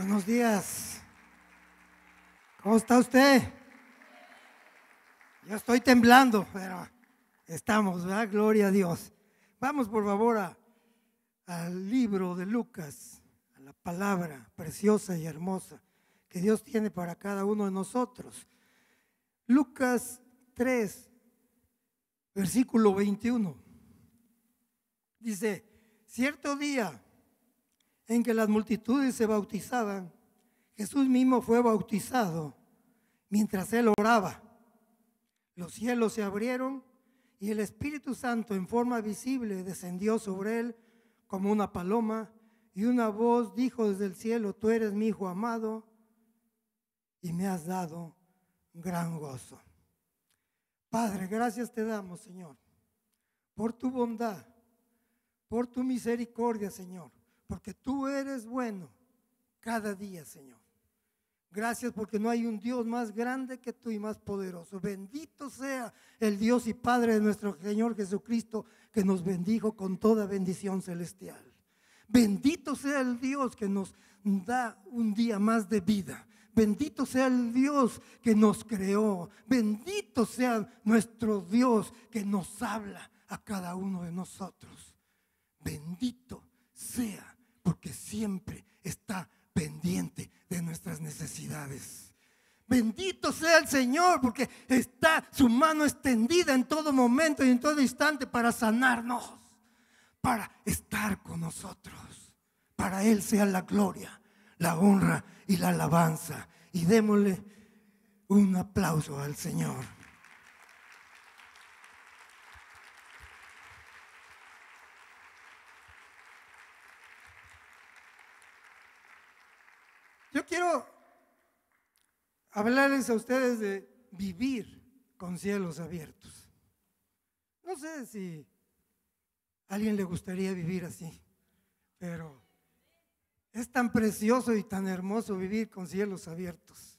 Buenos días. ¿Cómo está usted? Yo estoy temblando, pero estamos, ¿verdad? Gloria a Dios. Vamos por favor al libro de Lucas, a la palabra preciosa y hermosa que Dios tiene para cada uno de nosotros. Lucas 3, versículo 21. Dice, cierto día en que las multitudes se bautizaban, Jesús mismo fue bautizado mientras él oraba. Los cielos se abrieron y el Espíritu Santo en forma visible descendió sobre él como una paloma y una voz dijo desde el cielo, tú eres mi hijo amado y me has dado gran gozo. Padre, gracias te damos, Señor, por tu bondad, por tu misericordia, Señor porque tú eres bueno cada día, Señor. Gracias porque no hay un Dios más grande que tú y más poderoso. Bendito sea el Dios y Padre de nuestro Señor Jesucristo que nos bendijo con toda bendición celestial. Bendito sea el Dios que nos da un día más de vida. Bendito sea el Dios que nos creó. Bendito sea nuestro Dios que nos habla a cada uno de nosotros. Bendito sea porque siempre está pendiente de nuestras necesidades. Bendito sea el Señor, porque está su mano extendida en todo momento y en todo instante para sanarnos, para estar con nosotros. Para Él sea la gloria, la honra y la alabanza. Y démosle un aplauso al Señor. Yo quiero hablarles a ustedes de vivir con cielos abiertos. No sé si a alguien le gustaría vivir así, pero es tan precioso y tan hermoso vivir con cielos abiertos.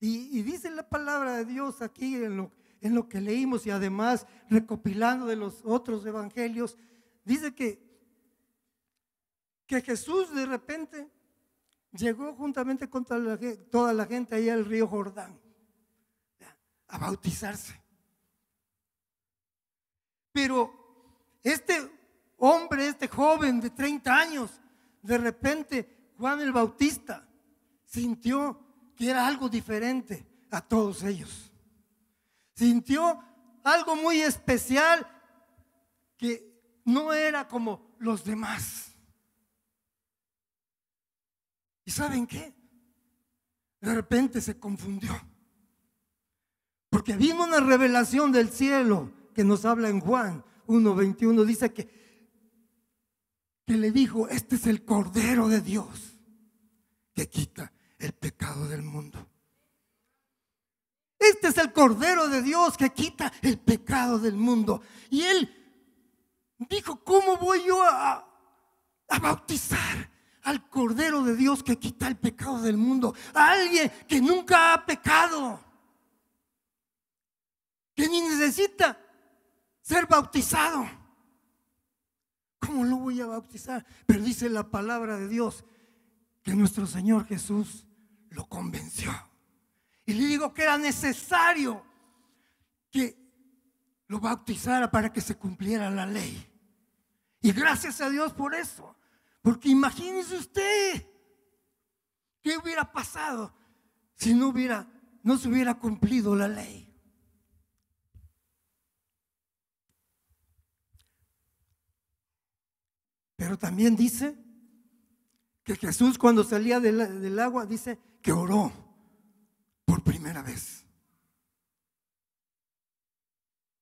Y, dice la palabra de Dios aquí en lo, en lo que leímos y además recopilando de los otros evangelios, dice que, que Jesús de repente llegó juntamente con toda la, gente ahí al río Jordán a bautizarse. Pero este hombre, este joven de 30 años, de repente Juan el Bautista sintió que era algo diferente a todos ellos. Sintió algo muy especial que no era como los demás. ¿Y saben qué? De repente se confundió. Porque vino una revelación del cielo que nos habla en Juan 1.21. Dice que, que le dijo, este es el Cordero de Dios que quita el pecado del mundo. Este es el Cordero de Dios que quita el pecado del mundo. Y él dijo, ¿cómo voy yo a, a bautizar? al Cordero de Dios que quita el pecado del mundo, a alguien que nunca ha pecado, que ni necesita ser bautizado. ¿Cómo lo voy a bautizar? Pero dice la palabra de Dios que nuestro Señor Jesús lo convenció. Y le digo que era necesario que lo bautizara para que se cumpliera la ley. Y gracias a Dios por eso. Porque imagínese usted, ¿qué hubiera pasado si no, hubiera, no se hubiera cumplido la ley? Pero también dice que Jesús cuando salía del, agua dice que oró por primera vez.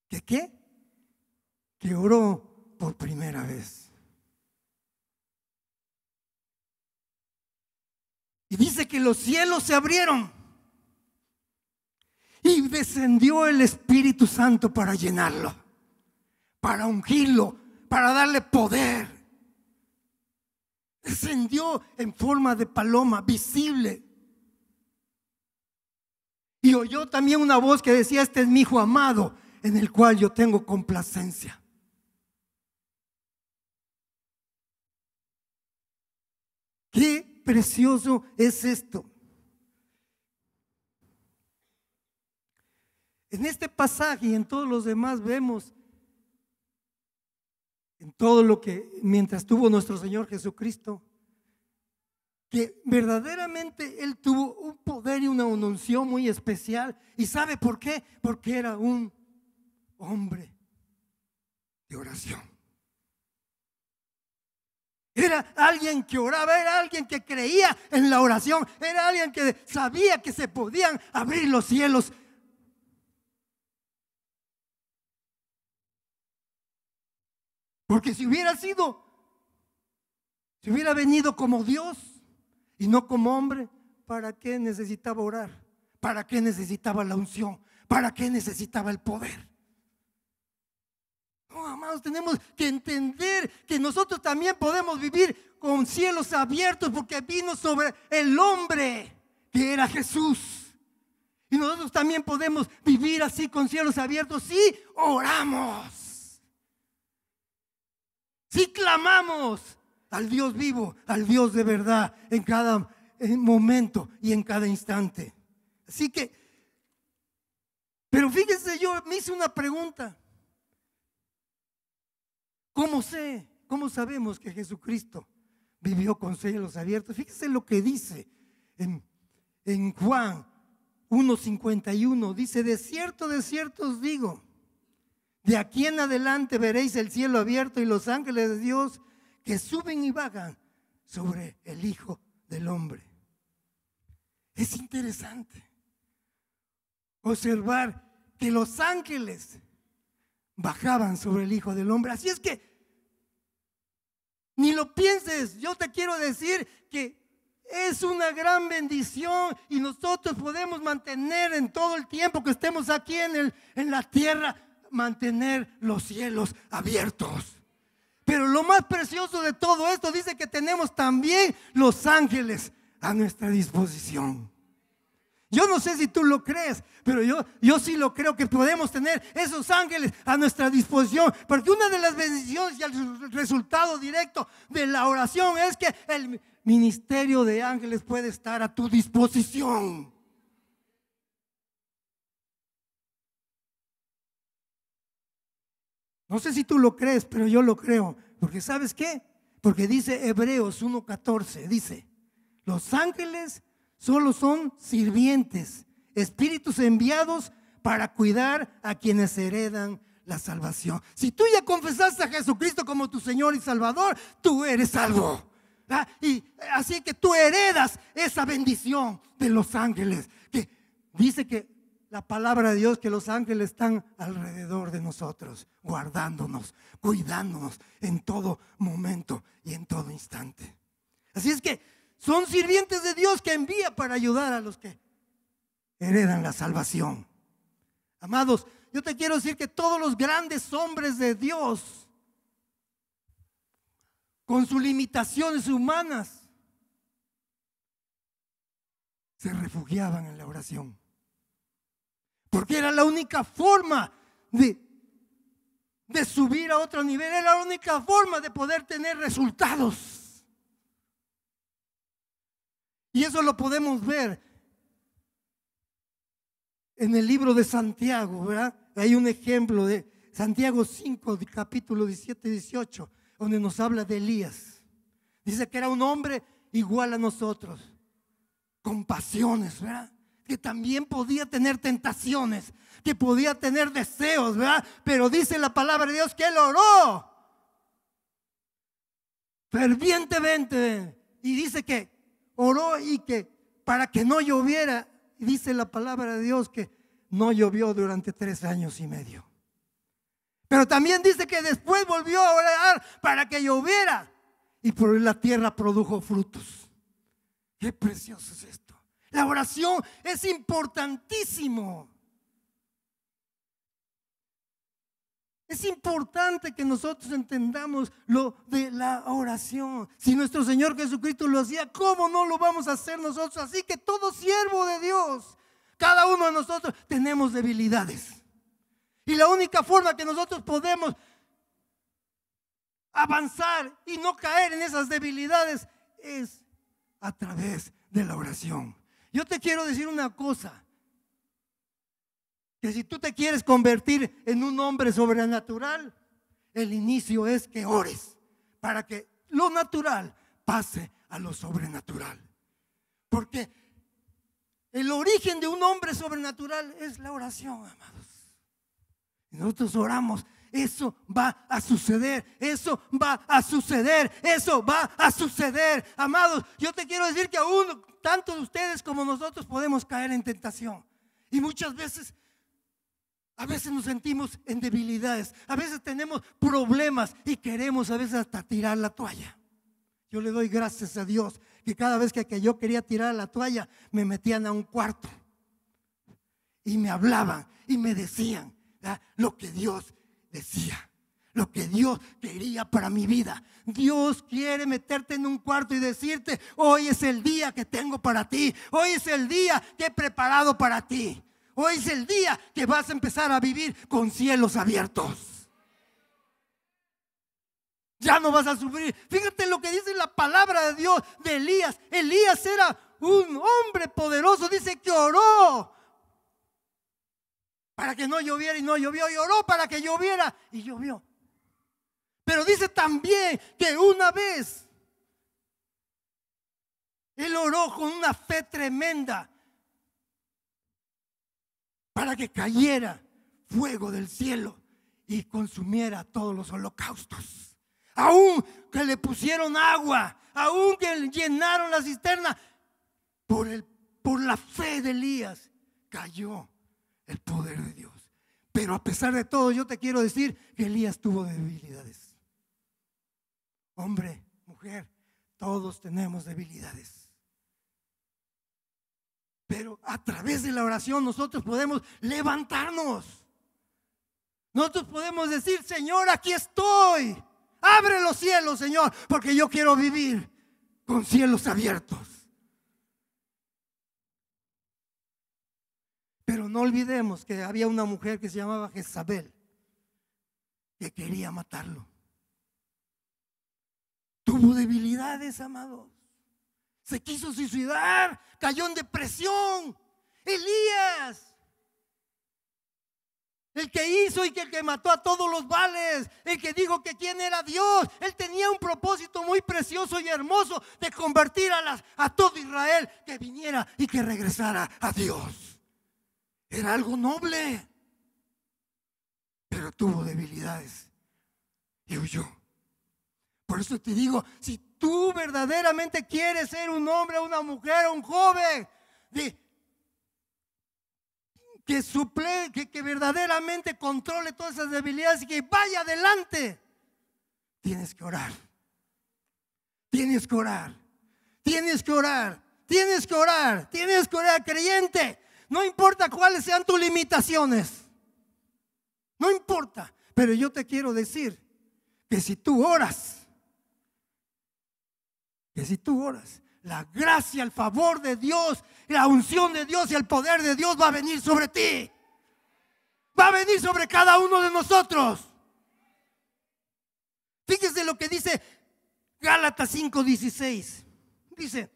¿Que qué? Que oró por primera vez. Y dice que los cielos se abrieron. Y descendió el Espíritu Santo para llenarlo, para ungirlo, para darle poder. Descendió en forma de paloma, visible. Y oyó también una voz que decía, este es mi hijo amado, en el cual yo tengo complacencia. ¿Qué precioso es esto. En este pasaje y en todos los demás vemos, en todo lo que mientras tuvo nuestro Señor Jesucristo, que verdaderamente Él tuvo un poder y una unción muy especial. ¿Y sabe por qué? Porque era un hombre de oración. Era alguien que oraba, era alguien que creía en la oración, era alguien que sabía que se podían abrir los cielos. Porque si hubiera sido, si hubiera venido como Dios y no como hombre, ¿para qué necesitaba orar? ¿Para qué necesitaba la unción? ¿Para qué necesitaba el poder? amados, tenemos que entender que nosotros también podemos vivir con cielos abiertos porque vino sobre el hombre que era Jesús. Y nosotros también podemos vivir así con cielos abiertos si oramos. Si clamamos al Dios vivo, al Dios de verdad en cada eh, momento y en cada instante. Así que, pero fíjense, yo me hice una pregunta. ¿Cómo sé? ¿Cómo sabemos que Jesucristo vivió con cielos abiertos? Fíjese lo que dice en, Juan 1.51. Dice, de cierto, de cierto os digo, de aquí en adelante veréis el cielo abierto y los ángeles de Dios que suben y vagan sobre el Hijo del Hombre. Es interesante observar que los ángeles bajaban sobre el Hijo del Hombre. Así es que, ni lo pienses, yo te quiero decir que es una gran bendición y nosotros podemos mantener en todo el tiempo que estemos aquí en, en la tierra, mantener los cielos abiertos. Pero lo más precioso de todo esto dice que tenemos también los ángeles a nuestra disposición. Yo no sé si tú lo crees, pero yo, yo sí lo creo que podemos tener esos ángeles a nuestra disposición. Porque una de las bendiciones y el resultado directo de la oración es que el ministerio de ángeles puede estar a tu disposición. No sé si tú lo crees, pero yo lo creo. Porque ¿sabes qué? Porque dice Hebreos 1.14, dice, los ángeles solo son sirvientes, espíritus enviados para cuidar a quienes heredan la salvación. Si tú ya confesaste a Jesucristo como tu Señor y Salvador, tú eres salvo. Ah, y así que tú heredas esa bendición de los ángeles, que dice que la palabra de Dios, que los ángeles están alrededor de nosotros, guardándonos, cuidándonos en todo momento y en todo instante. Así es que son sirvientes de Dios que envía para ayudar a los que heredan la salvación. Amados, yo te quiero decir que todos los grandes hombres de Dios, con sus limitaciones humanas, se refugiaban en la oración. Porque era la única forma de, de subir a otro nivel, era la única forma de poder tener resultados. Y eso lo podemos ver en el libro de Santiago, ¿verdad? Hay un ejemplo de Santiago 5, capítulo 17 y 18, donde nos habla de Elías. Dice que era un hombre igual a nosotros, con pasiones, ¿verdad? Que también podía tener tentaciones, que podía tener deseos, ¿verdad? Pero dice la palabra de Dios que él oró fervientemente y dice que oró y que para que no lloviera, dice la palabra de Dios que no llovió durante tres años y medio. Pero también dice que después volvió a orar para que lloviera y por la tierra produjo frutos. Qué precioso es esto. La oración es importantísimo. Es importante que nosotros entendamos lo de la oración. Si nuestro Señor Jesucristo lo hacía, ¿cómo no lo vamos a hacer nosotros? Así que todo siervo de Dios, cada uno de nosotros, tenemos debilidades. Y la única forma que nosotros podemos avanzar y no caer en esas debilidades es a través de la oración. Yo te quiero decir una cosa que si tú te quieres convertir en un hombre sobrenatural, el inicio es que ores para que lo natural pase a lo sobrenatural. Porque el origen de un hombre sobrenatural es la oración, amados. nosotros oramos, eso va a suceder, eso va a suceder, eso va a suceder. Amados, yo te quiero decir que aún tanto de ustedes como nosotros podemos caer en tentación. Y muchas veces a veces nos sentimos en debilidades, a veces tenemos problemas y queremos a veces hasta tirar la toalla. Yo le doy gracias a Dios que cada vez que, yo quería tirar la toalla, me metían a un cuarto y me hablaban y me decían lo que Dios decía, lo que Dios quería para mi vida. Dios quiere meterte en un cuarto y decirte, hoy es el día que tengo para ti, hoy es el día que he preparado para ti. Hoy es el día que vas a empezar a vivir con cielos abiertos. Ya no vas a sufrir. Fíjate lo que dice la palabra de Dios de Elías. Elías era un hombre poderoso. Dice que oró para que no lloviera y no llovió. Y oró para que lloviera y llovió. Pero dice también que una vez él oró con una fe tremenda para que cayera fuego del cielo y consumiera todos los holocaustos. Aún que le pusieron agua, aún que llenaron la cisterna, por, el, por la fe de Elías cayó el poder de Dios. Pero a pesar de todo, yo te quiero decir que Elías tuvo debilidades. Hombre, mujer, todos tenemos debilidades. Pero a través de la oración nosotros podemos levantarnos. Nosotros podemos decir, Señor, aquí estoy. Abre los cielos, Señor, porque yo quiero vivir con cielos abiertos. Pero no olvidemos que había una mujer que se llamaba Jezabel, que quería matarlo. Tuvo debilidades, amado. Se quiso suicidar, cayó en depresión. Elías, el que hizo y que, el que mató a todos los vales, el que dijo que quién era Dios, él tenía un propósito muy precioso y hermoso de convertir a, a todo Israel que viniera y que regresara a Dios. Era algo noble, pero tuvo debilidades y huyó. Por eso te digo, si tú verdaderamente quieres ser un hombre, una mujer, un joven, que, suple, que, que verdaderamente controle todas esas debilidades y que vaya adelante, tienes que orar. Tienes que orar. Tienes que orar. Tienes que orar. Tienes que orar, creyente. No importa cuáles sean tus limitaciones. No importa. Pero yo te quiero decir que si tú oras, que si tú oras, la gracia, el favor de Dios, la unción de Dios y el poder de Dios va a venir sobre ti. Va a venir sobre cada uno de nosotros. Fíjese lo que dice Gálatas 5:16. Dice,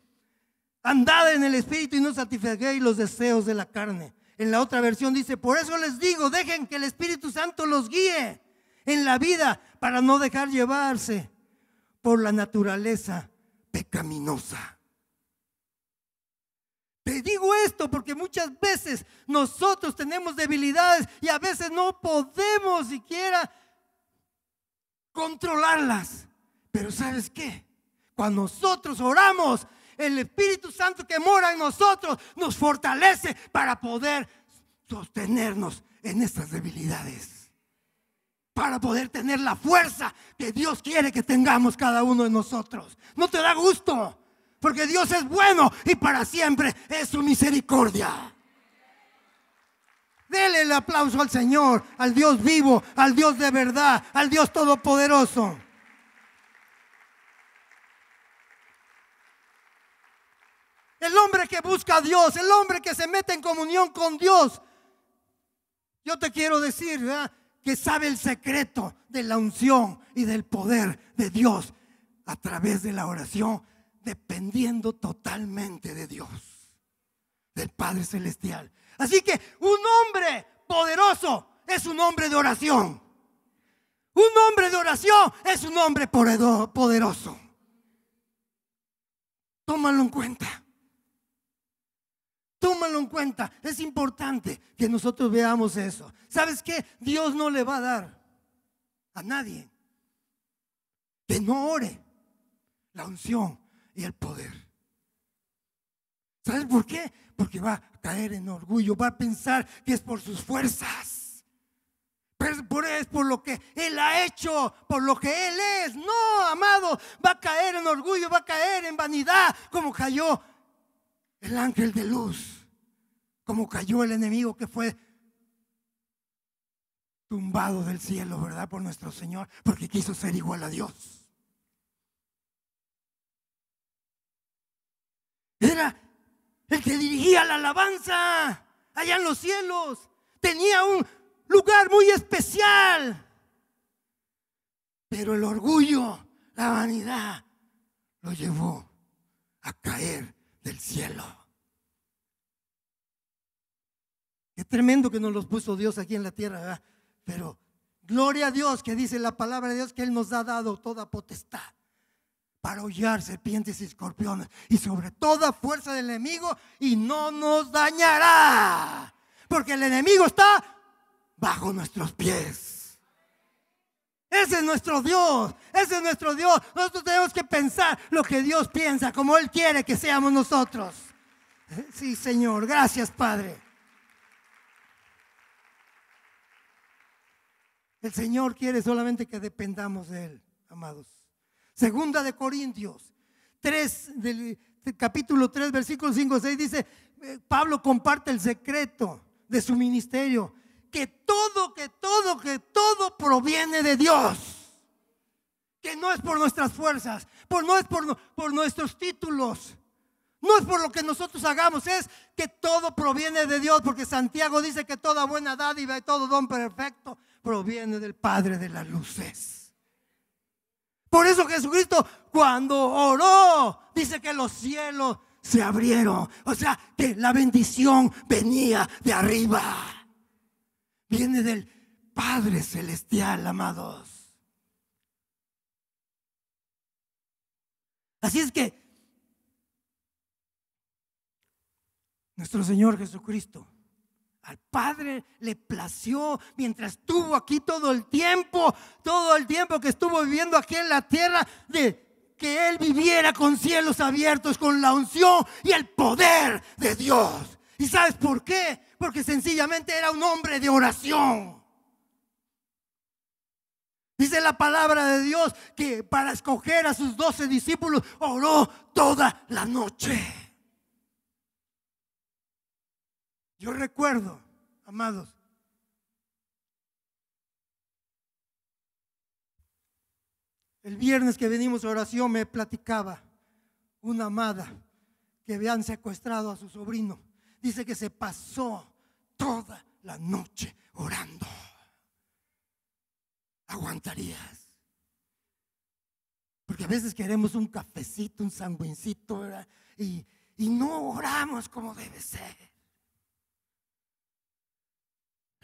andad en el espíritu y no satisfaguéis los deseos de la carne. En la otra versión dice, por eso les digo, dejen que el Espíritu Santo los guíe en la vida para no dejar llevarse por la naturaleza pecaminosa. Te digo esto porque muchas veces nosotros tenemos debilidades y a veces no podemos siquiera controlarlas. Pero ¿sabes qué? Cuando nosotros oramos, el Espíritu Santo que mora en nosotros nos fortalece para poder sostenernos en estas debilidades para poder tener la fuerza que Dios quiere que tengamos cada uno de nosotros. No te da gusto, porque Dios es bueno y para siempre es su misericordia. Dele el aplauso al Señor, al Dios vivo, al Dios de verdad, al Dios todopoderoso. El hombre que busca a Dios, el hombre que se mete en comunión con Dios. Yo te quiero decir, ¿verdad? que sabe el secreto de la unción y del poder de Dios a través de la oración, dependiendo totalmente de Dios, del Padre Celestial. Así que un hombre poderoso es un hombre de oración. Un hombre de oración es un hombre poderoso. Tómalo en cuenta. Tómalo en cuenta. Es importante que nosotros veamos eso. ¿Sabes qué? Dios no le va a dar a nadie que no ore la unción y el poder. ¿Sabes por qué? Porque va a caer en orgullo, va a pensar que es por sus fuerzas. Pero es por lo que Él ha hecho, por lo que Él es. No, amado, va a caer en orgullo, va a caer en vanidad, como cayó el ángel de luz como cayó el enemigo que fue tumbado del cielo, ¿verdad? Por nuestro Señor, porque quiso ser igual a Dios. Era el que dirigía la alabanza allá en los cielos. Tenía un lugar muy especial. Pero el orgullo, la vanidad, lo llevó a caer del cielo. Es tremendo que nos los puso Dios aquí en la tierra, pero gloria a Dios que dice la palabra de Dios que Él nos ha dado toda potestad para hollar serpientes y escorpiones y sobre toda fuerza del enemigo y no nos dañará, porque el enemigo está bajo nuestros pies. Ese es nuestro Dios, ese es nuestro Dios. Nosotros tenemos que pensar lo que Dios piensa, como Él quiere que seamos nosotros. Sí, Señor, gracias, Padre. El Señor quiere solamente que dependamos de Él, amados. Segunda de Corintios 3, del, capítulo 3, versículo 5, 6 dice, eh, Pablo comparte el secreto de su ministerio, que todo, que todo, que todo proviene de Dios. Que no es por nuestras fuerzas, por, no es por, por nuestros títulos, no es por lo que nosotros hagamos, es que todo proviene de Dios, porque Santiago dice que toda buena dádiva y todo don perfecto proviene del Padre de las luces. Por eso Jesucristo cuando oró, dice que los cielos se abrieron. O sea, que la bendición venía de arriba. Viene del Padre Celestial, amados. Así es que nuestro Señor Jesucristo al Padre le plació mientras estuvo aquí todo el tiempo, todo el tiempo que estuvo viviendo aquí en la tierra, de que Él viviera con cielos abiertos, con la unción y el poder de Dios. ¿Y sabes por qué? Porque sencillamente era un hombre de oración. Dice la palabra de Dios que para escoger a sus doce discípulos oró toda la noche. Yo recuerdo, amados, el viernes que venimos a oración me platicaba una amada que habían secuestrado a su sobrino. Dice que se pasó toda la noche orando. ¿Aguantarías? Porque a veces queremos un cafecito, un sanguincito, y no oramos como debe ser.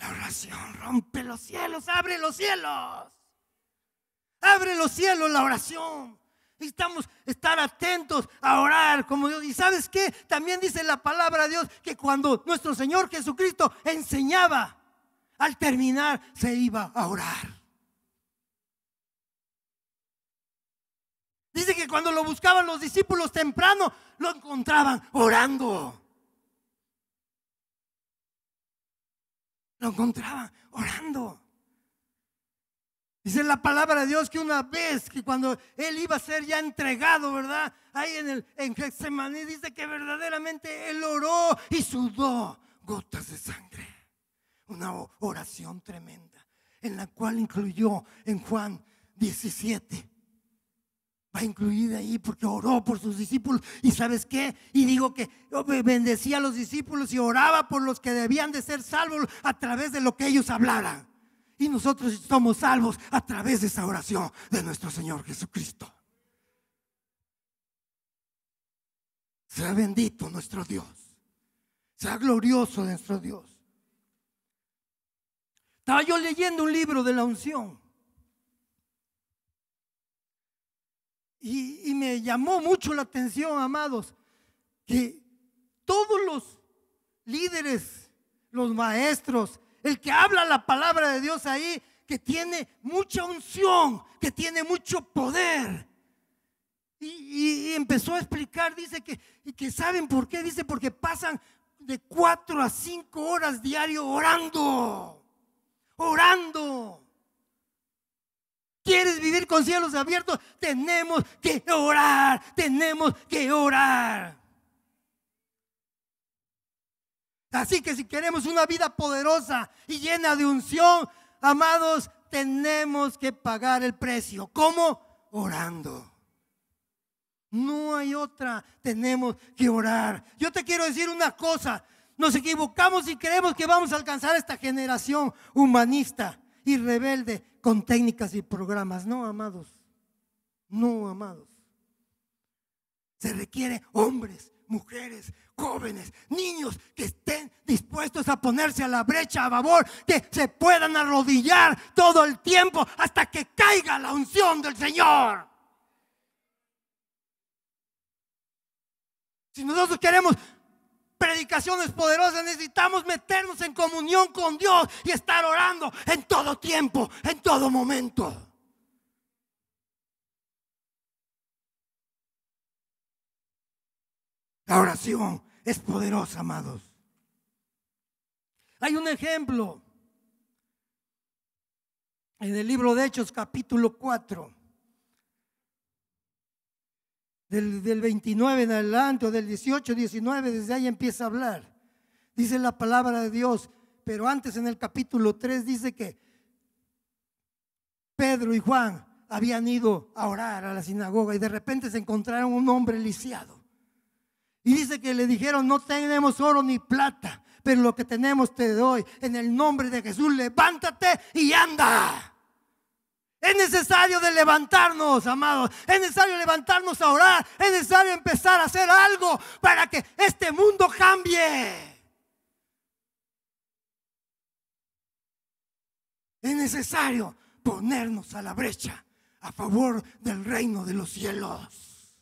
La oración rompe los cielos, abre los cielos. Abre los cielos la oración. Necesitamos estar atentos a orar como Dios. Y sabes qué? También dice la palabra de Dios que cuando nuestro Señor Jesucristo enseñaba, al terminar se iba a orar. Dice que cuando lo buscaban los discípulos temprano, lo encontraban orando. lo encontraba orando. Dice la palabra de Dios que una vez que cuando él iba a ser ya entregado, ¿verdad? Ahí en el en Getsemaní dice que verdaderamente él oró y sudó gotas de sangre. Una oración tremenda en la cual incluyó en Juan 17 va incluida ahí porque oró por sus discípulos. ¿Y sabes qué? Y digo que oh, bendecía a los discípulos y oraba por los que debían de ser salvos a través de lo que ellos hablaran. Y nosotros somos salvos a través de esa oración de nuestro Señor Jesucristo. Sea bendito nuestro Dios. Sea glorioso nuestro Dios. Estaba yo leyendo un libro de la unción. Y, me llamó mucho la atención, amados, que todos los líderes, los maestros, el que habla la palabra de Dios ahí, que tiene mucha unción, que tiene mucho poder. Y, y empezó a explicar, dice que, y que saben por qué, dice, porque pasan de cuatro a cinco horas diario orando, orando. ¿Quieres vivir con cielos abiertos? Tenemos que orar, tenemos que orar. Así que si queremos una vida poderosa y llena de unción, amados, tenemos que pagar el precio. ¿Cómo? Orando. No hay otra. Tenemos que orar. Yo te quiero decir una cosa. Nos equivocamos y creemos que vamos a alcanzar esta generación humanista y rebelde con técnicas y programas. No, amados. No, amados. Se requiere hombres, mujeres, jóvenes, niños que estén dispuestos a ponerse a la brecha a favor, que se puedan arrodillar todo el tiempo hasta que caiga la unción del Señor. Si nosotros queremos es poderosa, necesitamos meternos en comunión con Dios y estar orando en todo tiempo, en todo momento. La oración es poderosa, amados. Hay un ejemplo en el libro de Hechos capítulo 4 del, 29 en adelante, o del 18, 19, desde ahí empieza a hablar. Dice la palabra de Dios, pero antes en el capítulo 3 dice que Pedro y Juan habían ido a orar a la sinagoga y de repente se encontraron un hombre lisiado. Y dice que le dijeron, no tenemos oro ni plata, pero lo que tenemos te doy. En el nombre de Jesús, levántate y anda. Es necesario de levantarnos, amados. Es necesario levantarnos a orar. Es necesario empezar a hacer algo para que este mundo cambie. Es necesario ponernos a la brecha a favor del reino de los cielos.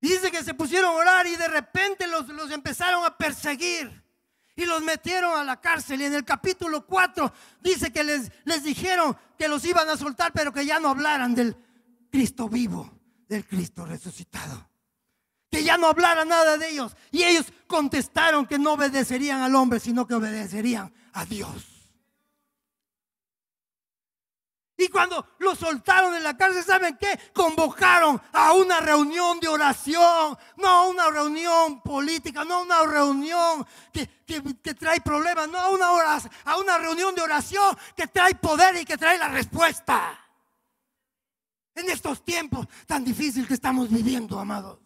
Dice que se pusieron a orar y de repente los, los empezaron a perseguir y los metieron a la cárcel. Y en el capítulo 4 dice que les, les dijeron que los iban a soltar, pero que ya no hablaran del Cristo vivo, del Cristo resucitado. Que ya no hablaran nada de ellos. Y ellos contestaron que no obedecerían al hombre, sino que obedecerían a Dios. Y cuando lo soltaron en la cárcel, ¿saben qué? Convocaron a una reunión de oración, no a una reunión política, no a una reunión que, que, trae problemas, no a una, a una reunión de oración que trae poder y que trae la respuesta. En estos tiempos tan difíciles que estamos viviendo, amados.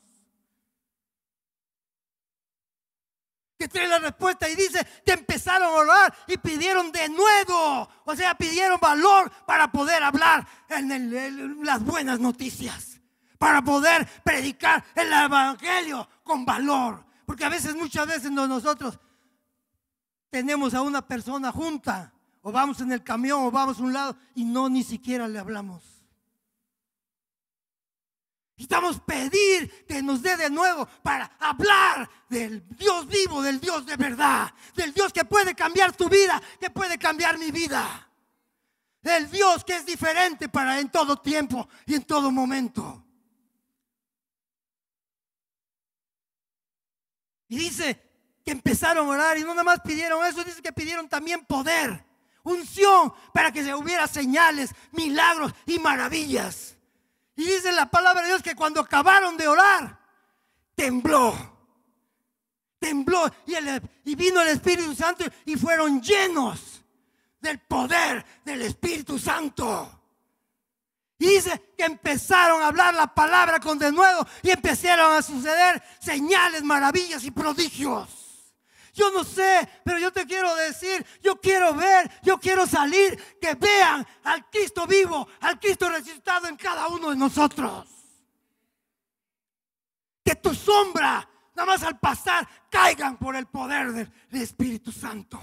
que trae la respuesta y dice te empezaron a orar y pidieron de nuevo, o sea, pidieron valor para poder hablar en, en las buenas noticias, para poder predicar el evangelio con valor, porque a veces, muchas veces nosotros tenemos a una persona junta, o vamos en el camión, o vamos a un lado y no ni siquiera le hablamos. Necesitamos pedir que nos dé de nuevo para hablar del Dios vivo, del Dios de verdad, del Dios que puede cambiar tu vida, que puede cambiar mi vida. Del Dios que es diferente para en todo tiempo y en todo momento. Y dice que empezaron a orar y no nada más pidieron eso, dice que pidieron también poder, unción para que se hubiera señales, milagros y maravillas. Y dice la palabra de Dios que cuando acabaron de orar, tembló. Tembló y, y vino el Espíritu Santo y fueron llenos del poder del Espíritu Santo. Y dice que empezaron a hablar la palabra con de nuevo y empezaron a suceder señales, maravillas y prodigios. Yo no sé, pero yo te quiero decir, yo quiero ver, yo quiero salir, que vean al Cristo vivo, al Cristo resucitado en cada uno de nosotros. Que tu sombra, nada más al pasar, caigan por el poder del, Espíritu Santo.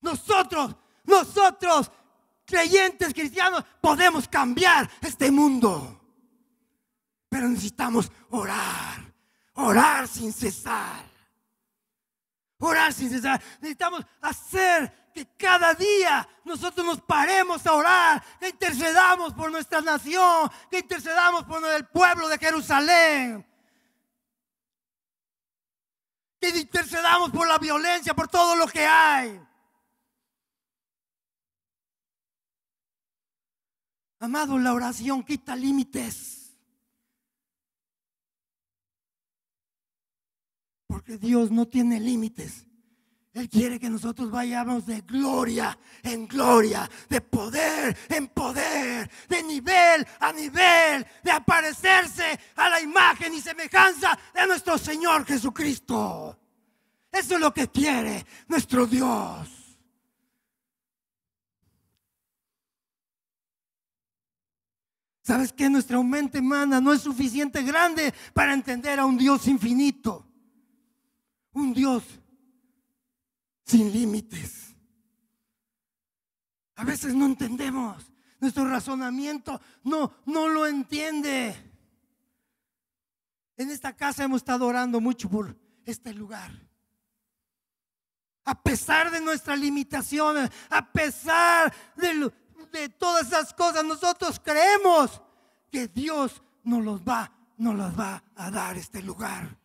Nosotros, nosotros, creyentes cristianos, podemos cambiar este mundo. Pero necesitamos orar, orar sin cesar orar sin cesar. Necesitamos hacer que cada día nosotros nos paremos a orar, que intercedamos por nuestra nación, que intercedamos por el pueblo de Jerusalén. Que intercedamos por la violencia, por todo lo que hay. Amado, la oración quita límites. Porque Dios no tiene límites. Él quiere que nosotros vayamos de gloria en gloria, de poder en poder, de nivel a nivel, de aparecerse a la imagen y semejanza de nuestro Señor Jesucristo. Eso es lo que quiere nuestro Dios. ¿Sabes que Nuestra mente humana no es suficiente grande para entender a un Dios infinito un Dios sin límites. A veces no entendemos, nuestro razonamiento no, no lo entiende. En esta casa hemos estado orando mucho por este lugar. A pesar de nuestras limitaciones, a pesar de, todas esas cosas, nosotros creemos que Dios nos los va, nos los va a dar este lugar.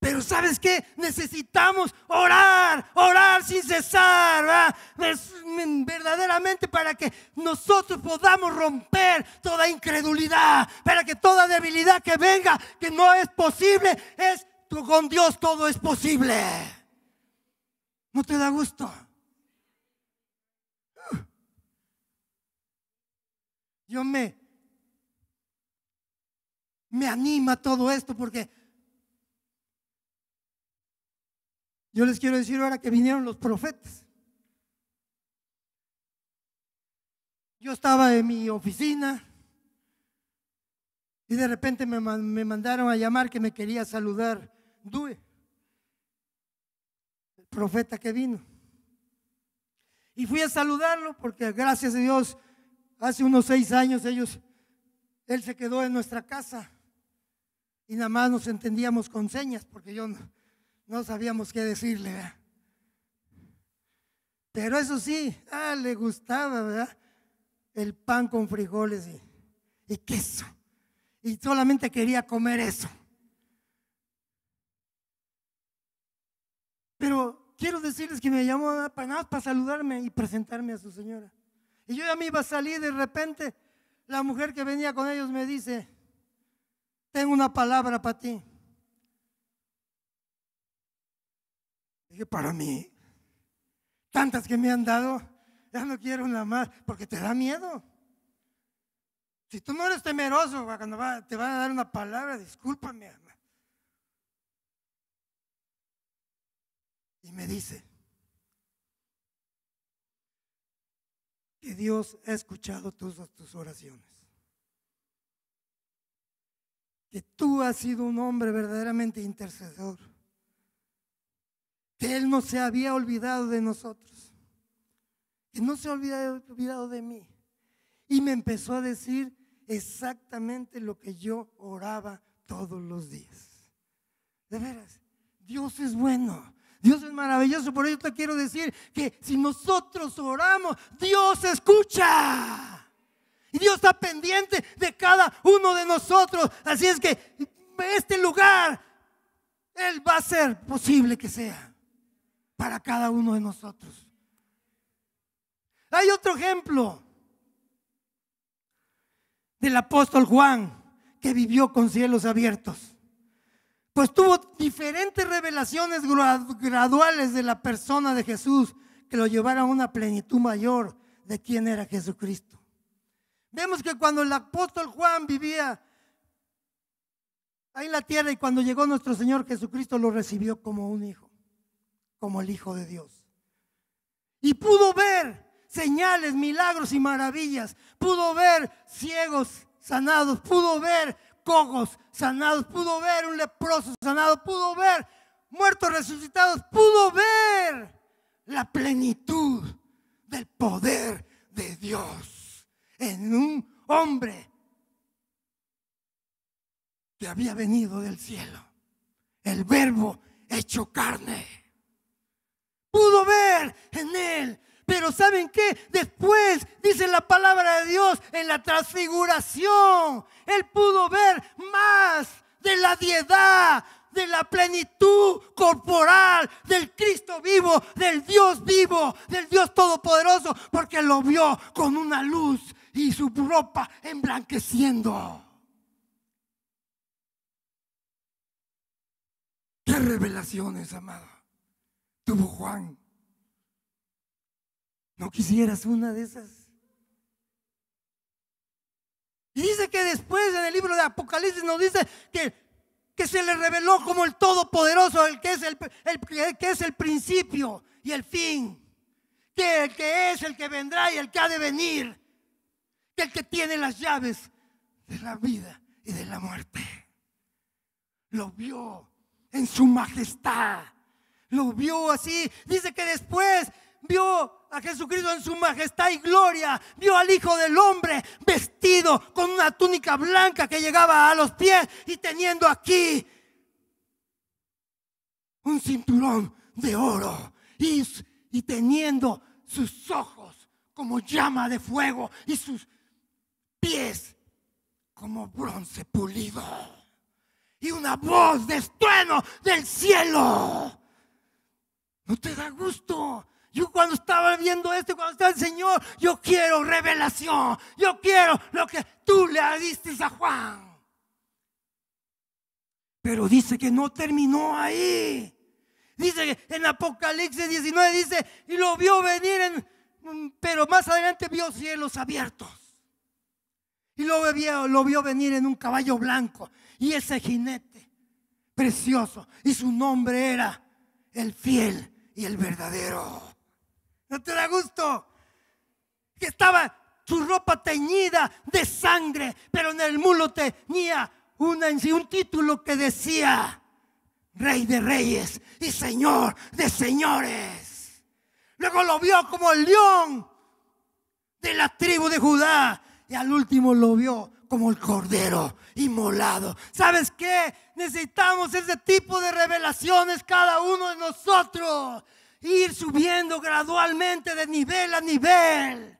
Pero sabes qué? Necesitamos orar, orar sin cesar, mm, verdaderamente para que nosotros podamos romper toda incredulidad, para que toda debilidad que venga, que no es posible, es con Dios todo es posible. ¿No te da gusto? Yo me, me anima todo esto porque Yo les quiero decir ahora que vinieron los profetas. Yo estaba en mi oficina y de repente me, me mandaron a llamar que me quería saludar Due, el profeta que vino. Y fui a saludarlo porque gracias a Dios, hace unos seis años ellos, él se quedó en nuestra casa y nada más nos entendíamos con señas porque yo no, no sabíamos qué decirle. Pero eso sí, ah, le gustaba, ¿verdad? El pan con frijoles y, queso. Y solamente quería comer eso. Pero quiero decirles que me llamó para para saludarme y presentarme a su señora. Y yo ya me iba a salir de repente. La mujer que venía con ellos me dice, tengo una palabra para ti. que para mí, tantas que me han dado, ya no quiero una más, porque te da miedo. Si tú no eres temeroso cuando va, te van a dar una palabra, discúlpame, Y me dice que Dios ha escuchado tus, tus oraciones. Que tú has sido un hombre verdaderamente intercesor que Él no se había olvidado de nosotros, que no se había olvidado de mí. Y me empezó a decir exactamente lo que yo oraba todos los días. De veras, Dios es bueno. Dios es maravilloso, por eso te quiero decir que si nosotros oramos, Dios escucha. Y Dios está pendiente de cada uno de nosotros. Así es que este lugar, Él va a ser posible que sea para cada uno de nosotros. Hay otro ejemplo del apóstol Juan que vivió con cielos abiertos. Pues tuvo diferentes revelaciones graduales de la persona de Jesús que lo llevaron a una plenitud mayor de quién era Jesucristo. Vemos que cuando el apóstol Juan vivía ahí en la tierra y cuando llegó nuestro Señor Jesucristo lo recibió como un hijo como el Hijo de Dios. Y pudo ver señales, milagros y maravillas. Pudo ver ciegos sanados, pudo ver cojos sanados, pudo ver un leproso sanado, pudo ver muertos resucitados, pudo ver la plenitud del poder de Dios en un hombre que había venido del cielo, el verbo hecho carne pudo ver en él. Pero ¿saben qué? Después, dice la palabra de Dios, en la transfiguración, él pudo ver más de la diedad, de la plenitud corporal del Cristo vivo, del Dios vivo, del Dios todopoderoso, porque lo vio con una luz y su ropa emblanqueciendo. ¡Qué revelaciones, amado! tuvo Juan. ¿No quisieras una de esas? Y dice que después en el libro de Apocalipsis nos dice que, que se le reveló como el Todopoderoso, el que es el, el que es el principio y el fin. Que el que es, el que vendrá y el que ha de venir. Que el que tiene las llaves de la vida y de la muerte. Lo vio en su majestad lo vio así. Dice que después vio a Jesucristo en su majestad y gloria, vio al Hijo del Hombre vestido con una túnica blanca que llegaba a los pies y teniendo aquí un cinturón de oro y, teniendo sus ojos como llama de fuego y sus pies como bronce pulido y una voz de estruendo del cielo no te da gusto. Yo cuando estaba viendo esto, cuando estaba el Señor, yo quiero revelación. Yo quiero lo que tú le diste a Juan. Pero dice que no terminó ahí. Dice que en Apocalipsis 19 dice, y lo vio venir, en, mm, pero más adelante vio cielos abiertos. Y lo lo vio venir en un caballo blanco. Y ese jinete precioso. Y su nombre era el fiel y el verdadero. ¿No te da gusto? Que estaba su ropa teñida de sangre, pero en el mulo tenía una, un título que decía, Rey de Reyes y Señor de Señores. Luego lo vio como el león de la tribu de Judá y al último lo vio como el cordero inmolado. ¿Sabes qué? Necesitamos ese tipo de revelaciones cada uno de nosotros. Ir subiendo gradualmente de nivel a nivel.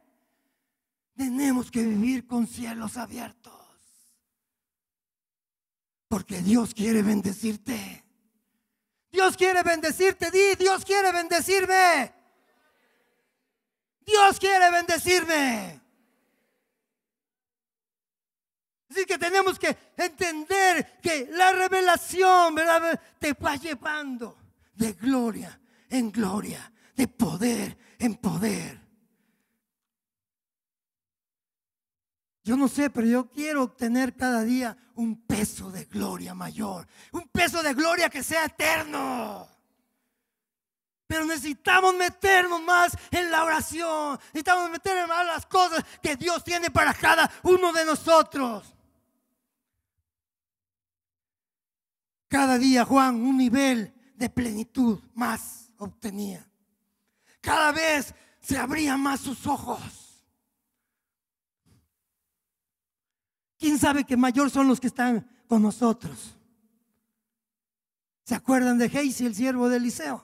Tenemos que vivir con cielos abiertos. Porque Dios quiere bendecirte. Dios quiere bendecirte. Di, Dios quiere bendecirme. Dios quiere bendecirme. que tenemos que entender que la revelación, ¿verdad? Te va llevando de gloria en gloria, de poder en poder. Yo no sé, pero yo quiero obtener cada día un peso de gloria mayor, un peso de gloria que sea eterno. Pero necesitamos meternos más en la oración. Necesitamos meternos más en las cosas que Dios tiene para cada uno de nosotros. Cada día Juan un nivel de plenitud más obtenía. Cada vez se abrían más sus ojos. ¿Quién sabe que mayor son los que están con nosotros? ¿Se acuerdan de Geisy el siervo de Eliseo?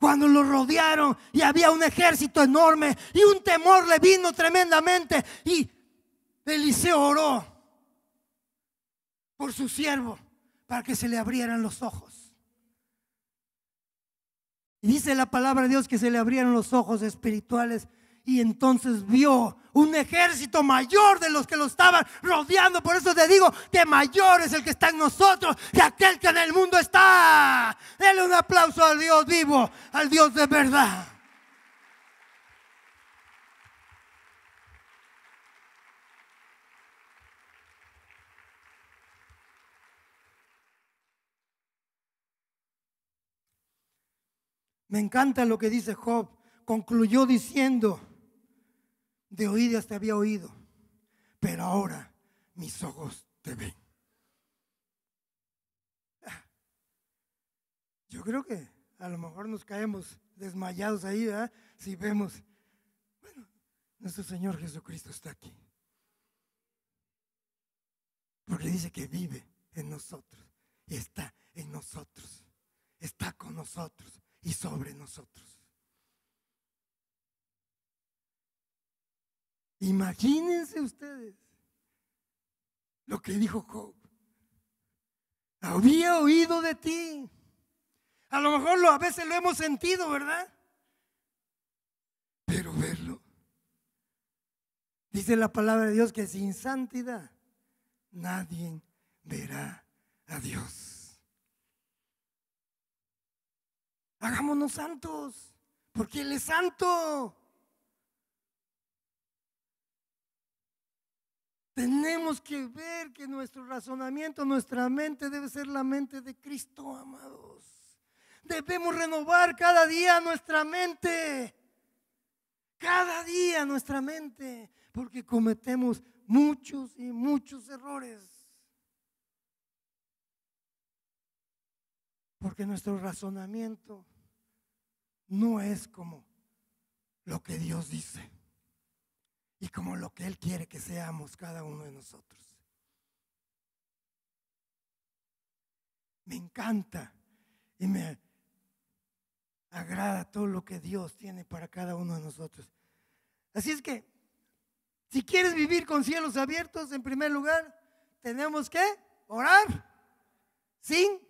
Cuando lo rodearon y había un ejército enorme y un temor le vino tremendamente y Eliseo oró por su siervo para que se le abrieran los ojos. Y dice la palabra de Dios que se le abrieron los ojos espirituales y entonces vio un ejército mayor de los que lo estaban rodeando. Por eso te digo que mayor es el que está en nosotros que aquel que en el mundo está. Dele un aplauso al Dios vivo, al Dios de verdad. Me encanta lo que dice Job. Concluyó diciendo, de oídas te había oído, pero ahora mis ojos te ven. Ah, yo creo que a lo mejor nos caemos desmayados ahí, Si vemos, bueno, nuestro Señor Jesucristo está aquí. Porque dice que vive en nosotros, y está en nosotros, está con nosotros y sobre nosotros. Imagínense ustedes lo que dijo Job. Había oído de ti. A lo mejor lo, a veces lo hemos sentido, ¿verdad? Pero verlo. Dice la palabra de Dios que sin santidad nadie verá a Dios. Hagámonos santos, porque Él es santo. Tenemos que ver que nuestro razonamiento, nuestra mente debe ser la mente de Cristo, amados. Debemos renovar cada día nuestra mente. Cada día nuestra mente, porque cometemos muchos y muchos errores. Porque nuestro razonamiento no es como lo que Dios dice y como lo que Él quiere que seamos cada uno de nosotros. Me encanta y me agrada todo lo que Dios tiene para cada uno de nosotros. Así es que, si quieres vivir con cielos abiertos, en primer lugar, tenemos que orar sin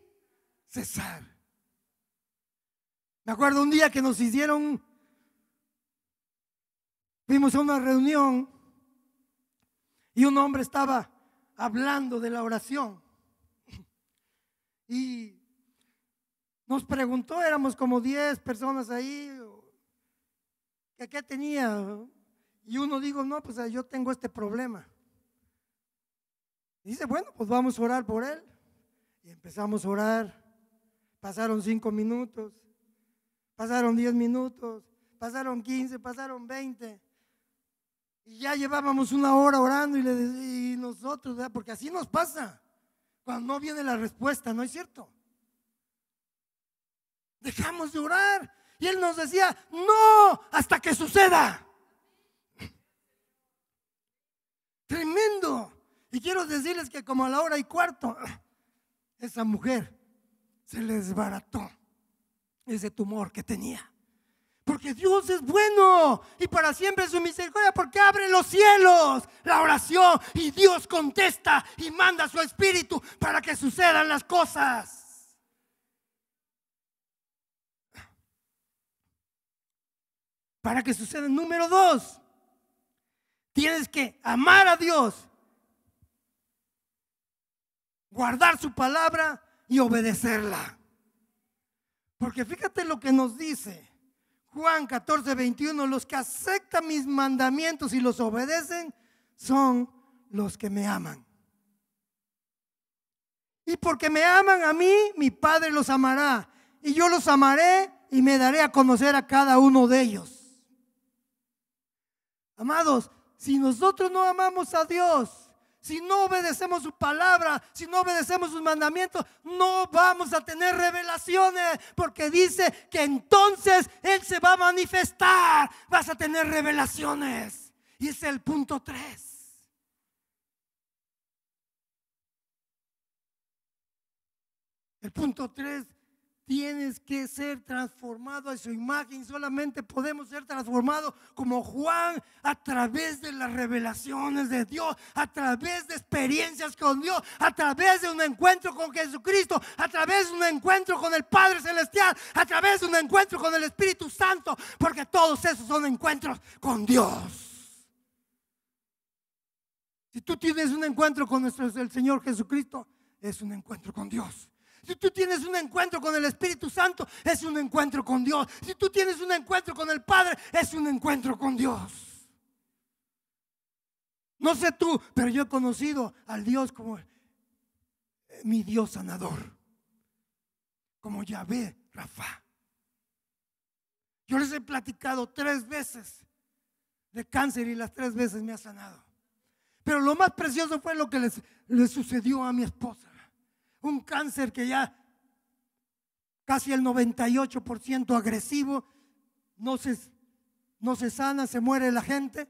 cesar. Me acuerdo un día que nos hicieron, fuimos a una reunión y un hombre estaba hablando de la oración. Y nos preguntó, éramos como 10 personas ahí, que qué tenía. Y uno dijo, no, pues yo tengo este problema. dice, bueno, pues vamos a orar por él. Y empezamos a orar pasaron cinco minutos, pasaron diez minutos, pasaron quince, pasaron veinte. Y ya llevábamos una hora orando y, le, nosotros, porque así nos pasa cuando no viene la respuesta, ¿no es cierto? Dejamos de orar. Y él nos decía, no, hasta que suceda. Tremendo. Y quiero decirles que como a la hora y cuarto, esa mujer se le desbarató ese tumor que tenía. Porque Dios es bueno y para siempre es su misericordia, porque abre los cielos la oración y Dios contesta y manda su espíritu para que sucedan las cosas. Para que sucedan, número dos, tienes que amar a Dios, guardar su palabra y obedecerla. Porque fíjate lo que nos dice Juan 14, 21, los que aceptan mis mandamientos y los obedecen son los que me aman. Y porque me aman a mí, mi Padre los amará. Y yo los amaré y me daré a conocer a cada uno de ellos. Amados, si nosotros no amamos a Dios, si no obedecemos su palabra, si no obedecemos sus mandamientos, no vamos a tener revelaciones, porque dice que entonces Él se va a manifestar, vas a tener revelaciones. Y es el punto 3. El punto 3 Tienes que ser transformado a su imagen. Solamente podemos ser transformados como Juan a través de las revelaciones de Dios, a través de experiencias con Dios, a través de un encuentro con Jesucristo, a través de un encuentro con el Padre Celestial, a través de un encuentro con el Espíritu Santo, porque todos esos son encuentros con Dios. Si tú tienes un encuentro con nuestro, el Señor Jesucristo, es un encuentro con Dios. Si tú tienes un encuentro con el Espíritu Santo, es un encuentro con Dios. Si tú tienes un encuentro con el Padre, es un encuentro con Dios. No sé tú, pero yo he conocido al Dios como eh, mi Dios sanador, como Yahvé Rafa. Yo les he platicado tres veces de cáncer y las tres veces me ha sanado. Pero lo más precioso fue lo que le sucedió a mi esposa un cáncer que ya casi el 98% agresivo, no se, no se sana, se muere la gente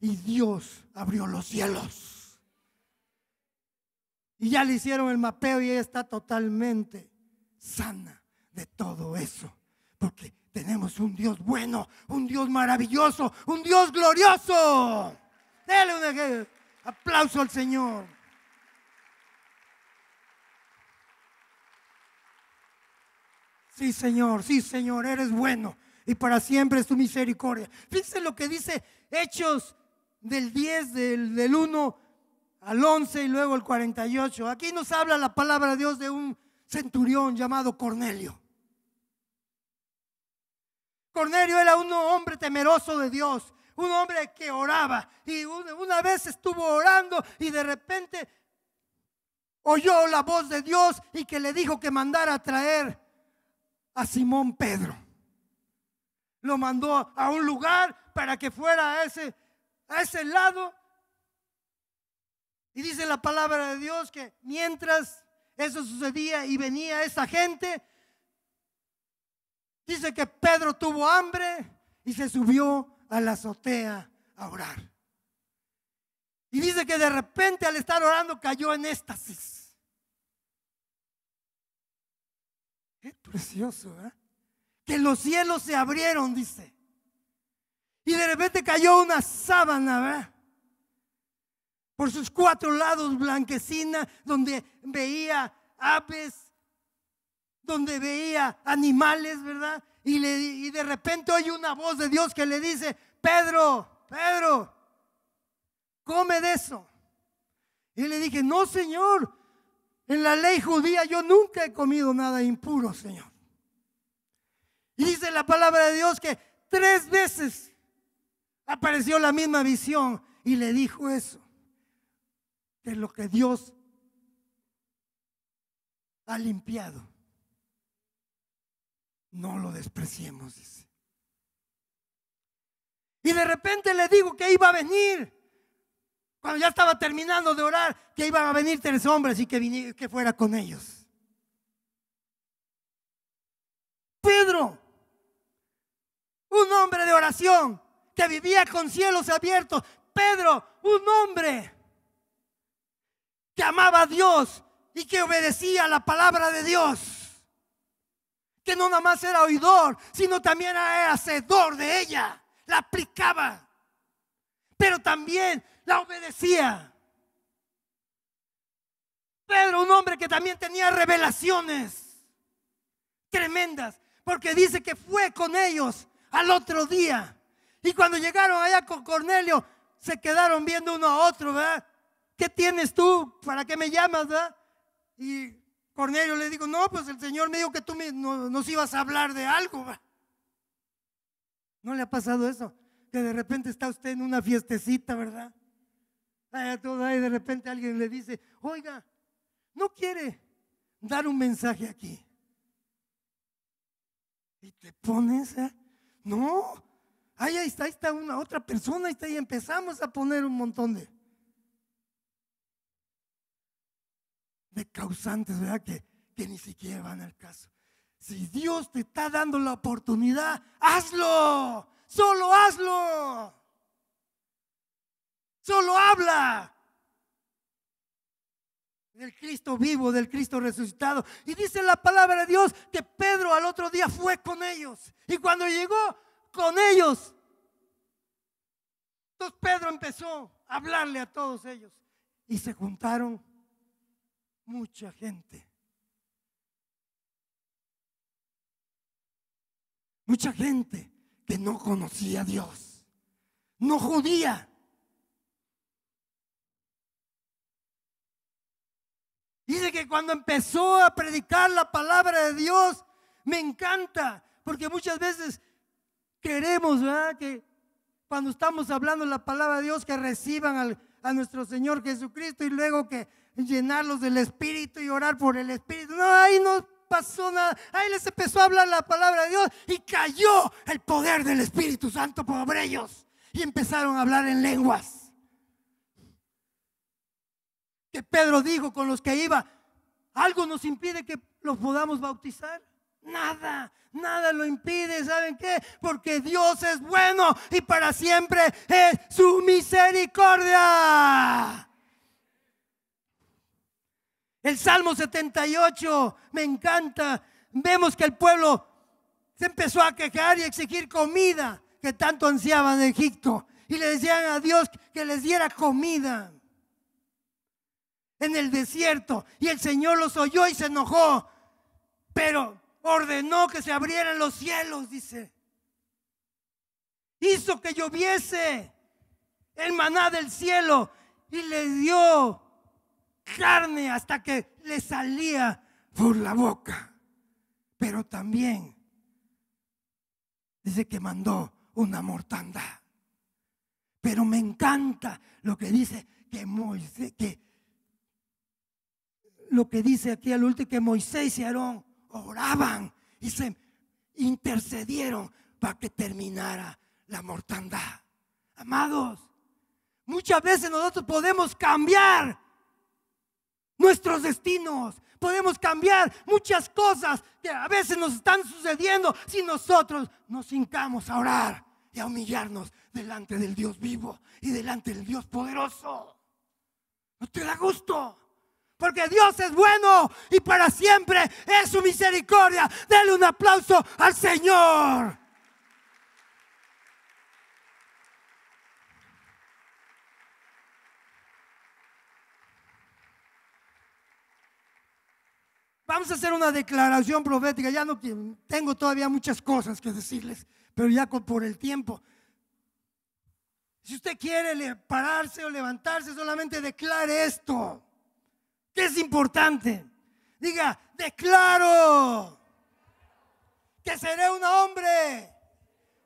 y Dios abrió los cielos. Y ya le hicieron el mapeo y ella está totalmente sana de todo eso, porque tenemos un Dios bueno, un Dios maravilloso, un Dios glorioso. Dele un aplauso al Señor. Sí, Señor, sí, Señor, eres bueno y para siempre es tu misericordia. Fíjense lo que dice Hechos del 10, del, 1 al 11 y luego el 48. Aquí nos habla la palabra de Dios de un centurión llamado Cornelio. Cornelio era un hombre temeroso de Dios, un hombre que oraba y una vez estuvo orando y de repente oyó la voz de Dios y que le dijo que mandara a traer a Simón Pedro. Lo mandó a un lugar para que fuera a ese, a ese lado. Y dice la palabra de Dios que mientras eso sucedía y venía esa gente, dice que Pedro tuvo hambre y se subió a la azotea a orar. Y dice que de repente al estar orando cayó en éxtasis. Qué precioso, ¿verdad? Que los cielos se abrieron, dice. Y de repente cayó una sábana, ¿verdad? Por sus cuatro lados blanquecina, donde veía aves, donde veía animales, ¿verdad? Y, le, y de repente oye una voz de Dios que le dice, Pedro, Pedro, come de eso. Y le dije, no, Señor, en la ley judía yo nunca he comido nada impuro, Señor. Y dice la palabra de Dios que tres veces apareció la misma visión y le dijo eso. De lo que Dios ha limpiado. No lo despreciemos, dice. Y de repente le digo que iba a venir cuando ya estaba terminando de orar, que iban a venir tres hombres y que, viniera, que fuera con ellos. Pedro, un hombre de oración que vivía con cielos abiertos. Pedro, un hombre que amaba a Dios y que obedecía la palabra de Dios. Que no nada más era oidor, sino también era hacedor de ella. La aplicaba pero también la obedecía. Pedro, un hombre que también tenía revelaciones tremendas, porque dice que fue con ellos al otro día. Y cuando llegaron allá con Cornelio, se quedaron viendo uno a otro, ¿verdad? ¿Qué tienes tú? ¿Para qué me llamas, Y Cornelio le dijo, no, pues el Señor me dijo que tú nos ibas a hablar de algo. ¿No le ha pasado eso? que de repente está usted en una fiestecita, ¿verdad? y de repente alguien le dice, oiga, no quiere dar un mensaje aquí. Y te pones, no, ahí está, ahí está una otra persona, ahí está, y empezamos a poner un montón de, de causantes, ¿verdad? Que, que ni siquiera van al caso. Si Dios te está dando la oportunidad, hazlo solo hazlo. Solo habla del Cristo vivo, del Cristo resucitado. Y dice la palabra de Dios que Pedro al otro día fue con ellos. Y cuando llegó con ellos, entonces Pedro empezó a hablarle a todos ellos. Y se juntaron mucha gente. Mucha gente no conocía a Dios, no judía. Dice que cuando empezó a predicar la palabra de Dios, me encanta, porque muchas veces queremos, ¿verdad? Que cuando estamos hablando la palabra de Dios, que reciban a nuestro Señor Jesucristo y luego que llenarlos del Espíritu y orar por el Espíritu. No, ahí no pasó nada. Ahí les empezó a hablar la palabra de Dios y cayó el poder del Espíritu Santo por ellos. Y empezaron a hablar en lenguas. Que Pedro dijo con los que iba, ¿algo nos impide que los podamos bautizar? Nada, nada lo impide, ¿saben qué? Porque Dios es bueno y para siempre es su misericordia. El Salmo 78 me encanta. Vemos que el pueblo se empezó a quejar y a exigir comida que tanto ansiaban de Egipto. Y le decían a Dios que les diera comida en el desierto. Y el Señor los oyó y se enojó. Pero ordenó que se abrieran los cielos, dice. Hizo que lloviese el maná del cielo y les dio carne hasta que le salía por la boca. Pero también dice que mandó una mortandad. Pero me encanta lo que dice que Moisés, que lo que dice aquí al último, que Moisés y Aarón oraban y se intercedieron para que terminara la mortandad. Amados, muchas veces nosotros podemos cambiar nuestros destinos. Podemos cambiar muchas cosas que a veces nos están sucediendo si nosotros nos hincamos a orar y a humillarnos delante del Dios vivo y delante del Dios poderoso. ¿No te da gusto? Porque Dios es bueno y para siempre es su misericordia. Dale un aplauso al Señor. Vamos a hacer una declaración profética. Ya no tengo todavía muchas cosas que decirles, pero ya por el tiempo. Si usted quiere pararse o levantarse, solamente declare esto, que es importante. Diga, declaro que seré un hombre,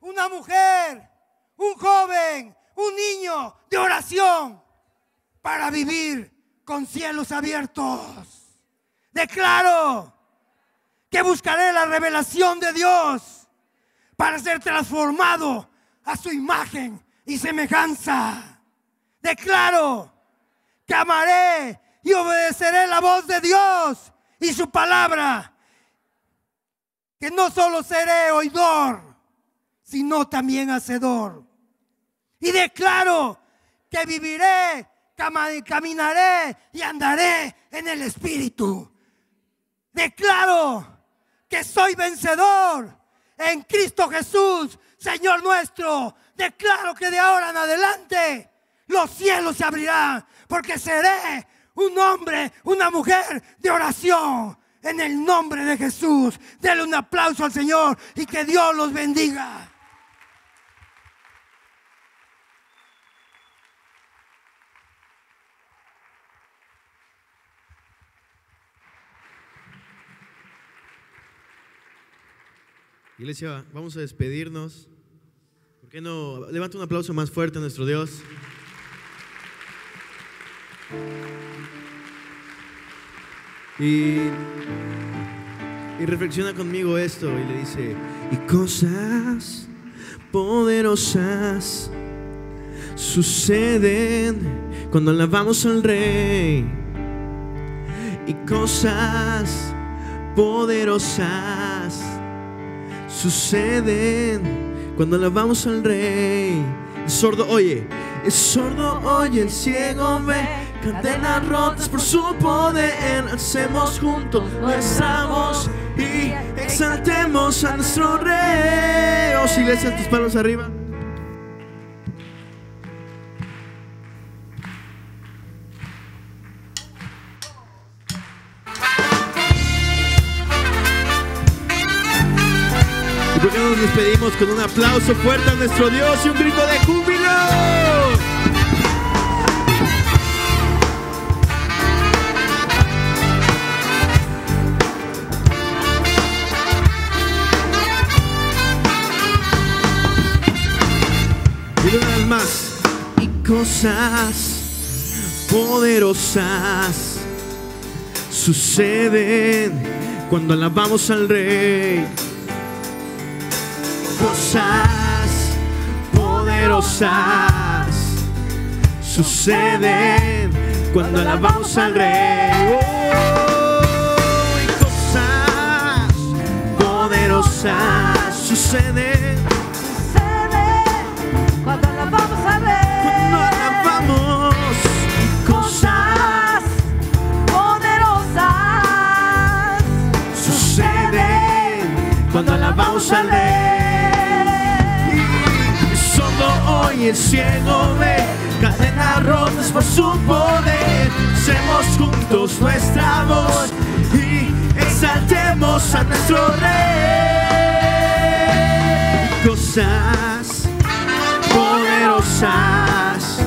una mujer, un joven, un niño de oración para vivir con cielos abiertos. Declaro que buscaré la revelación de Dios para ser transformado a su imagen y semejanza. Declaro que amaré y obedeceré la voz de Dios y su palabra. Que no solo seré oidor, sino también hacedor. Y declaro que viviré, caminaré y andaré en el Espíritu. Declaro que soy vencedor en Cristo Jesús, Señor nuestro. Declaro que de ahora en adelante los cielos se abrirán porque seré un hombre, una mujer de oración. En el nombre de Jesús, denle un aplauso al Señor y que Dios los bendiga. Iglesia, vamos a despedirnos. ¿Por qué no? Levanta un aplauso más fuerte a nuestro Dios. Y, y reflexiona conmigo esto y le dice, y cosas poderosas suceden cuando alabamos al rey. Y cosas poderosas suceden cuando alabamos al Rey. El sordo oye, el sordo oye, el ciego ve, cadenas rotas por su poder. Hacemos juntos nuestra voz y exaltemos a nuestro Rey. Oh, si iglesia, tus palos arriba. con un aplauso fuerte a nuestro Dios y un grito de júbilo. Y una y cosas poderosas suceden cuando alabamos al Rey cosas poderosas suceden cuando alabamos al Rey. a nuestro rey. Cosas poderosas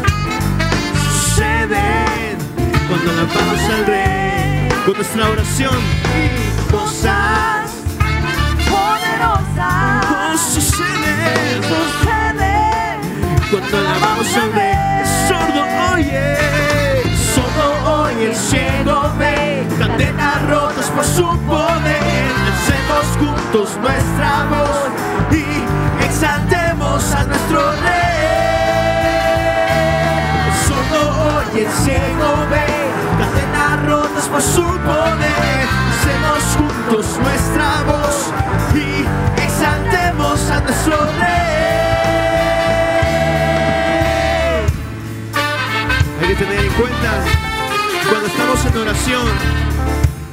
suceden cuando alabamos al rey. Con nuestra oración, cosas poderosas suceden, suceden cuando alabamos al rey. sordo oye, sordo oye, el cielo ve rotos por su poder. Hacemos juntos nuestra voz y exaltemos a nuestro rey. Solo hoy el ciego ve, cadenas rotas por su poder. Hacemos juntos nuestra voz y exaltemos a nuestro rey. Hay que tener en cuenta cuando estamos en oración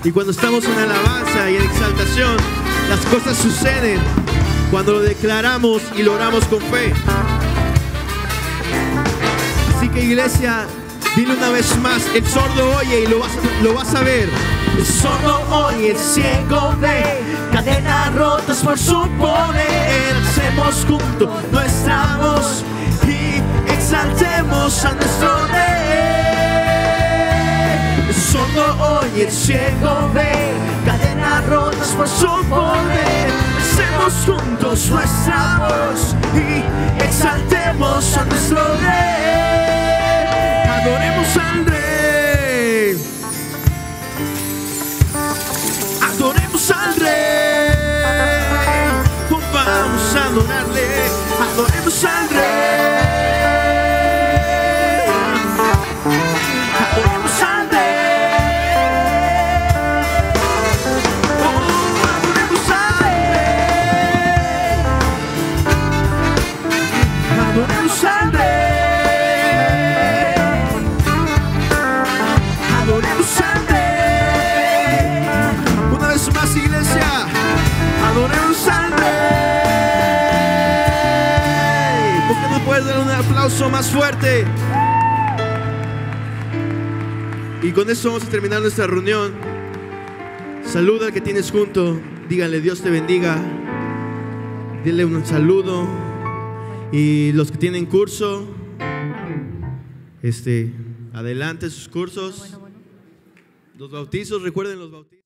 y cuando estamos en alabanza y en exaltación, las cosas suceden cuando lo declaramos y lo oramos con fe. Así que iglesia, dile una vez más, el sordo oye y lo vas, lo vas a ver. El sordo oye, el ciego ve, cadenas rotas por su poder. Hacemos juntos nuestra voz y exaltemos a nuestro rey sordo oye, el ciego ve, cadena rotas por su poder. Hacemos juntos nuestra voz y exaltemos a nuestro rey. Adoremos al rey. Adoremos al rey. Vamos a adorarle. Adoremos al rey. Suerte Y con eso vamos a terminar nuestra reunión. Saluda al que tienes junto. Díganle Dios te bendiga. Dile un saludo. Y los que tienen curso, este, adelante sus cursos. Los bautizos, recuerden los bautizos.